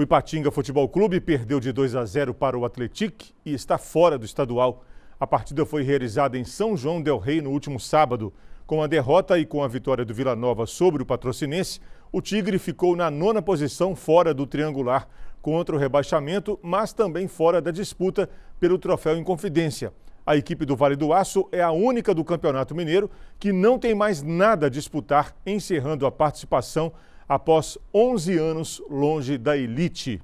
O Ipatinga Futebol Clube perdeu de 2 a 0 para o Atlético e está fora do estadual. A partida foi realizada em São João del Rei no último sábado. Com a derrota e com a vitória do Vila Nova sobre o Patrocinense, o Tigre ficou na nona posição fora do triangular contra o rebaixamento, mas também fora da disputa pelo troféu em confidência. A equipe do Vale do Aço é a única do Campeonato Mineiro que não tem mais nada a disputar, encerrando a participação após 11 anos longe da elite.